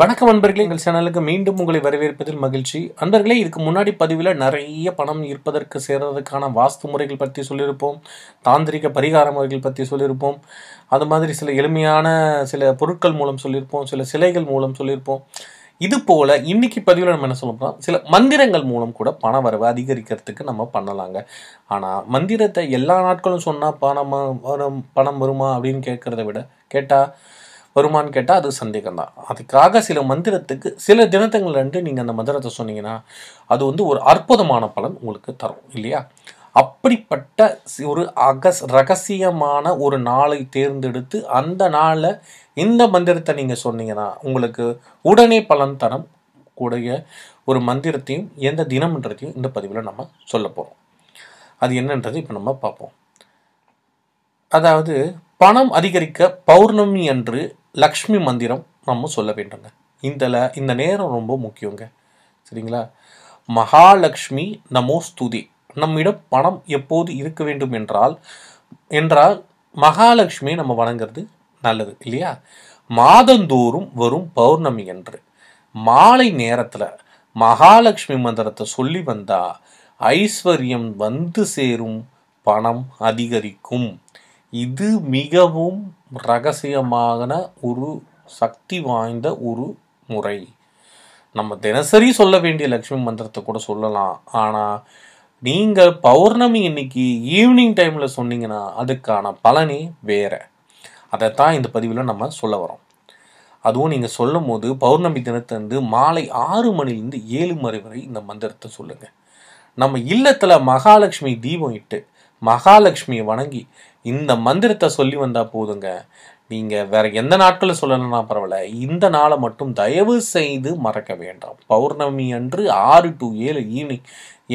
வணக்கம் அன்பர்களே எங்கள் சேனலுக்கு மீண்டும் உங்களை வரவேற்பதில் மகிழ்ச்சி அன்பர்களே இதுக்கு முன்னாடி பதிவில் நிறைய பணம் இருப்பதற்கு சேர்றதுக்கான வாஸ்து முறைகள் பற்றி சொல்லியிருப்போம் தாந்திரிக பரிகார முறைகள் பற்றி சொல்லியிருப்போம் அது மாதிரி சில எளிமையான சில பொருட்கள் மூலம் சொல்லியிருப்போம் சில சிலைகள் மூலம் சொல்லியிருப்போம் இது போல இன்னைக்கு பதிவில் நம்ம என்ன சொல்லணும் சில மந்திரங்கள் மூலம் கூட பண வரவை அதிகரிக்கிறதுக்கு நம்ம பண்ணலாங்க ஆனால் மந்திரத்தை எல்லா நாட்களும் சொன்னால் பணமாக வரும் பணம் வருமா அப்படின்னு கேட்குறத விட கேட்டால் வருமானு கேட்டால் அது சந்தேகம் தான் அதுக்காக சில மந்திரத்துக்கு சில தினத்தங்கள் ரெண்டு நீங்கள் அந்த மந்திரத்தை சொன்னீங்கன்னா அது வந்து ஒரு அற்புதமான பலன் உங்களுக்கு தரும் இல்லையா அப்படிப்பட்ட ஒரு அகஸ் ரகசியமான ஒரு நாளை தேர்ந்தெடுத்து அந்த நாளில் இந்த மந்திரத்தை நீங்கள் சொன்னீங்கன்னா உங்களுக்கு உடனே பலன் தரம் கூடிய ஒரு மந்திரத்தையும் எந்த தினம்ன்றதையும் இந்த பதிவில் நம்ம சொல்ல போகிறோம் அது என்னன்றது இப்போ நம்ம பார்ப்போம் அதாவது பணம் அதிகரிக்க பௌர்ணமி அன்று லக்ஷ்மி மந்திரம் நம்ம சொல்ல வேண்டுங்க இந்தல இந்த நேரம் ரொம்ப முக்கியங்க சரிங்களா மகாலட்சுமி நமோஸ்துதி நம்மிடம் பணம் எப்போது இருக்க வேண்டும் என்றால் என்றால் மகாலட்சுமியை நம்ம வணங்குறது நல்லது இல்லையா மாதந்தோறும் வரும் பௌர்ணமி என்று மாலை நேரத்தில் மகாலட்சுமி மந்திரத்தை சொல்லி வந்தால் ஐஸ்வர்யம் வந்து சேரும் பணம் அதிகரிக்கும் இது மிகவும் ரகசியமான ஒரு சக்தி வாய்ந்த ஒரு முறை நம்ம தினசரி சொல்ல வேண்டிய லக்ஷ்மி மந்திரத்தை கூட சொல்லலாம் ஆனால் நீங்கள் பௌர்ணமி இன்னைக்கு ஈவினிங் டைமில் சொன்னீங்கன்னா அதுக்கான பலனே வேறு அதைத்தான் இந்த பதிவில் நம்ம சொல்ல வரோம் அதுவும் நீங்கள் சொல்லும் போது பௌர்ணமி தினத்திலிருந்து மாலை ஆறு மணிலேருந்து ஏழு மணி வரை இந்த மந்திரத்தை சொல்லுங்கள் நம்ம இல்லத்தில் மகாலட்சுமி தீபம் இட்டு மகாலட்சுமியை வணங்கி இந்த மந்திரத்தை சொல்லி வந்தால் போதுங்க நீங்கள் வேற எந்த நாட்களில் சொல்லணும்னா பரவாயில்ல இந்த நாளை மட்டும் தயவு செய்து மறக்க வேண்டாம் பௌர்ணமி அன்று ஆறு டு ஏழு ஈவினிங்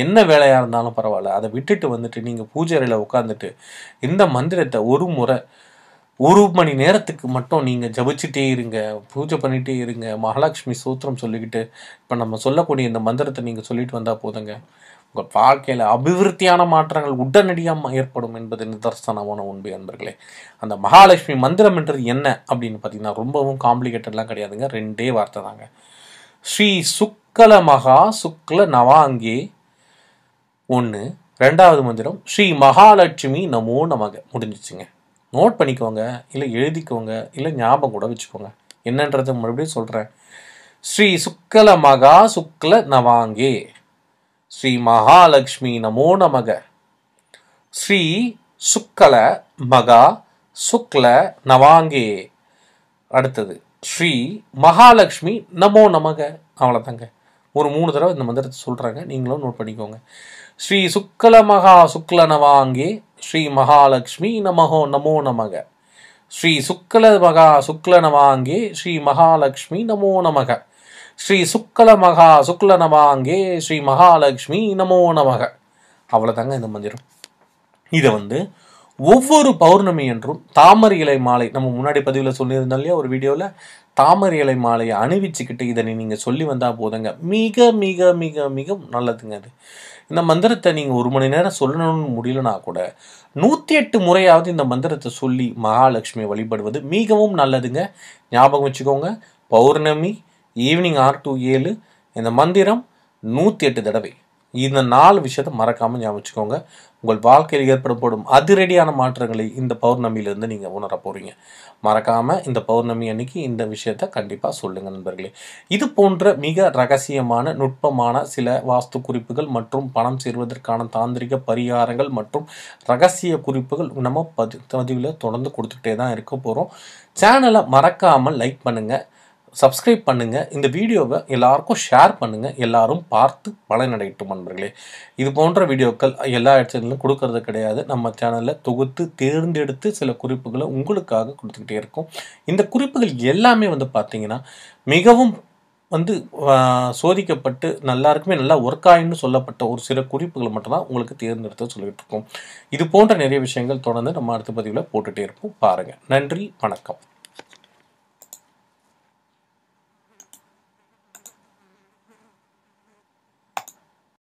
என்ன வேலையாக இருந்தாலும் பரவாயில்ல அதை விட்டுட்டு வந்துட்டு நீங்கள் பூஜையில் உட்காந்துட்டு இந்த மந்திரத்தை ஒரு முறை ஒரு மணி நேரத்துக்கு மட்டும் நீங்கள் ஜபிச்சுட்டே இருங்க பூஜை பண்ணிகிட்டே இருங்க மகாலட்சுமி சூத்திரம் சொல்லிக்கிட்டு இப்போ நம்ம சொல்லக்கூடிய இந்த மந்திரத்தை நீங்கள் சொல்லிட்டு வந்தால் போதுங்க உங்கள் வாழ்க்கையில் அபிவிருத்தியான மாற்றங்கள் உடனடியாக ஏற்படும் என்பது நிதர்சனமான உண்மை அன்பர்களே அந்த மகாலட்சுமி மந்திரம் என்றது என்ன அப்படின்னு பார்த்தீங்கன்னா ரொம்பவும் காம்ப்ளிகேட்டட்லாம் கிடையாதுங்க ரெண்டே வார்த்தை தாங்க ஸ்ரீ சுக்கல மகா சுக்ல நவாங்கே ஒன்று ரெண்டாவது மந்திரம் ஸ்ரீ மகாலட்சுமி நமோ நமக முடிஞ்சிச்சுங்க நோட் பண்ணிக்கோங்க இல்லை எழுதிக்கோங்க இல்லை ஞாபகம் கூட வச்சுக்கோங்க என்னன்றதை மறுபடியும் சொல்கிறேன் ஸ்ரீ சுக்கல மகா சுக்ல நவாங்கே ஸ்ரீ மகாலட்சுமி நமோ நமக ஸ்ரீ சுக்கல மகா சுக்ல நவாங்கே அடுத்தது ஸ்ரீ மகாலட்சுமி நமோ நமக அவ்வளோதாங்க ஒரு மூணு தடவை இந்த மந்திரத்தை சொல்கிறாங்க நீங்களும் நோட் பண்ணிக்கோங்க ஸ்ரீ சுக்கல மகா சுக்ல நவாங்கே ஸ்ரீ மகாலட்சுமி நமகோ நமோ நமக ஸ்ரீ சுக்கல மகா சுக்ல நவாங்கே ஸ்ரீ மகாலட்சுமி நமோ நமக ஸ்ரீ சுக்கல மகா சுக்ல நமாங்கே ஸ்ரீ மகாலட்சுமி நமோ நமக அவ்வளோதாங்க இந்த மந்திரம் இதை வந்து ஒவ்வொரு பௌர்ணமி என்றும் தாமரை இலை மாலை நம்ம முன்னாடி பதிவில் சொல்லியிருந்தோம் இல்லையா ஒரு வீடியோவில் தாமரை இலை மாலையை அணிவிச்சுக்கிட்டு இதனை நீங்கள் சொல்லி வந்தால் போதுங்க மிக மிக மிக மிக நல்லதுங்க அது இந்த மந்திரத்தை நீங்கள் ஒரு மணி நேரம் சொல்லணும்னு முடியலனா கூட நூற்றி எட்டு முறையாவது இந்த மந்திரத்தை சொல்லி மகாலட்சுமி வழிபடுவது மிகவும் நல்லதுங்க ஞாபகம் வச்சுக்கோங்க பௌர்ணமி ஈவினிங் ஆறு டூ ஏழு இந்த மந்திரம் நூற்றி எட்டு தடவை இந்த நாலு விஷயத்தை மறக்காமல் ஞாபகம் வச்சுக்கோங்க உங்கள் வாழ்க்கையில் ஏற்படப்படும் அதிரடியான மாற்றங்களை இந்த பௌர்ணமியிலேருந்து நீங்கள் உணர போகிறீங்க மறக்காமல் இந்த பௌர்ணமி அன்னைக்கு இந்த விஷயத்த கண்டிப்பாக சொல்லுங்கள் நண்பர்களே இது போன்ற மிக ரகசியமான நுட்பமான சில வாஸ்து குறிப்புகள் மற்றும் பணம் சேர்வதற்கான தாந்திரிக பரிகாரங்கள் மற்றும் ரகசிய குறிப்புகள் நம்ம பதி பதிவில் தொடர்ந்து கொடுத்துக்கிட்டே தான் இருக்க போகிறோம் சேனலை மறக்காமல் லைக் பண்ணுங்கள் சப்ஸ்கிரைப் பண்ணுங்கள் இந்த வீடியோவை எல்லாருக்கும் ஷேர் பண்ணுங்கள் எல்லாரும் பார்த்து பலனடையட்டும் நண்பர்களே இது போன்ற வீடியோக்கள் எல்லா இடத்துலையும் கொடுக்கறது கிடையாது நம்ம சேனலில் தொகுத்து தேர்ந்தெடுத்து சில குறிப்புகளை உங்களுக்காக கொடுத்துக்கிட்டே இருக்கும் இந்த குறிப்புகள் எல்லாமே வந்து பார்த்திங்கன்னா மிகவும் வந்து சோதிக்கப்பட்டு நல்லாருக்குமே நல்லா ஒர்க் ஆயின்னு சொல்லப்பட்ட ஒரு சில குறிப்புகள் மட்டும்தான் உங்களுக்கு தேர்ந்தெடுத்து சொல்லிட்டு இருக்கோம் இது போன்ற நிறைய விஷயங்கள் தொடர்ந்து நம்ம அடுத்த பதிவில் போட்டுகிட்டே இருப்போம் பாருங்கள் நன்றி வணக்கம்